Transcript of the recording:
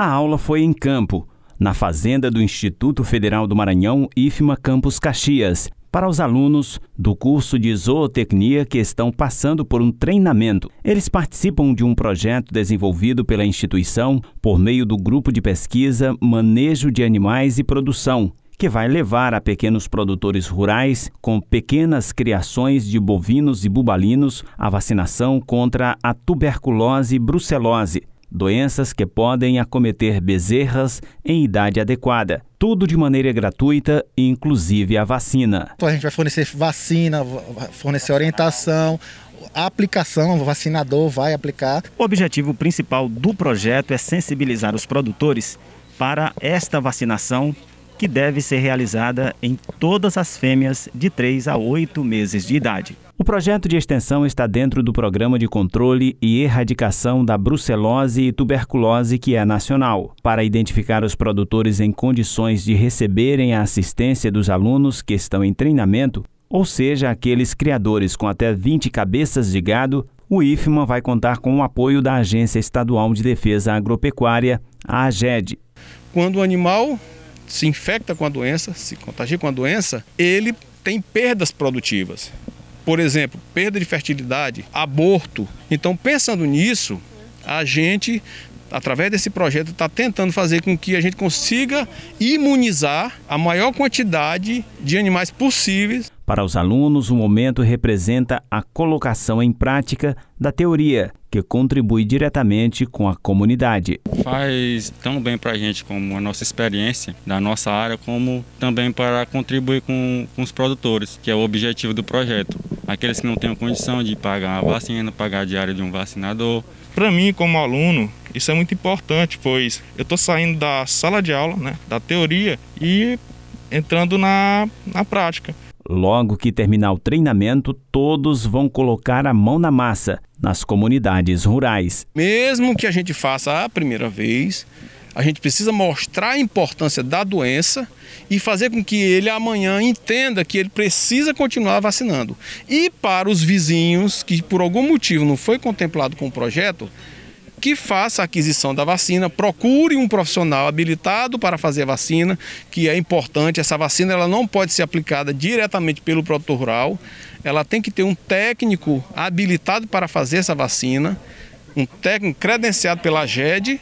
A aula foi em campo, na fazenda do Instituto Federal do Maranhão, IFMA Campus Caxias, para os alunos do curso de zootecnia que estão passando por um treinamento. Eles participam de um projeto desenvolvido pela instituição por meio do grupo de pesquisa Manejo de Animais e Produção, que vai levar a pequenos produtores rurais com pequenas criações de bovinos e bubalinos a vacinação contra a tuberculose e brucelose doenças que podem acometer bezerras em idade adequada. Tudo de maneira gratuita, inclusive a vacina. Então, a gente vai fornecer vacina, fornecer orientação, a aplicação, o vacinador vai aplicar. O objetivo principal do projeto é sensibilizar os produtores para esta vacinação que deve ser realizada em todas as fêmeas de 3 a 8 meses de idade. O projeto de extensão está dentro do Programa de Controle e Erradicação da Brucelose e Tuberculose, que é nacional, para identificar os produtores em condições de receberem a assistência dos alunos que estão em treinamento, ou seja, aqueles criadores com até 20 cabeças de gado. O IFMA vai contar com o apoio da Agência Estadual de Defesa Agropecuária, a AGED. Quando o animal se infecta com a doença, se contagia com a doença, ele tem perdas produtivas. Por exemplo, perda de fertilidade, aborto. Então, pensando nisso, a gente, através desse projeto, está tentando fazer com que a gente consiga imunizar a maior quantidade de animais possíveis. Para os alunos, o momento representa a colocação em prática da teoria que contribui diretamente com a comunidade. Faz tão bem para a gente como a nossa experiência da nossa área, como também para contribuir com, com os produtores, que é o objetivo do projeto. Aqueles que não têm condição de pagar a vacina, pagar a diária de um vacinador. Para mim, como aluno, isso é muito importante, pois eu estou saindo da sala de aula, né, da teoria, e entrando na, na prática. Logo que terminar o treinamento, todos vão colocar a mão na massa nas comunidades rurais. Mesmo que a gente faça a primeira vez, a gente precisa mostrar a importância da doença e fazer com que ele amanhã entenda que ele precisa continuar vacinando. E para os vizinhos que por algum motivo não foi contemplado com o projeto, que faça a aquisição da vacina, procure um profissional habilitado para fazer a vacina, que é importante. Essa vacina ela não pode ser aplicada diretamente pelo produtor rural, ela tem que ter um técnico habilitado para fazer essa vacina, um técnico credenciado pela GED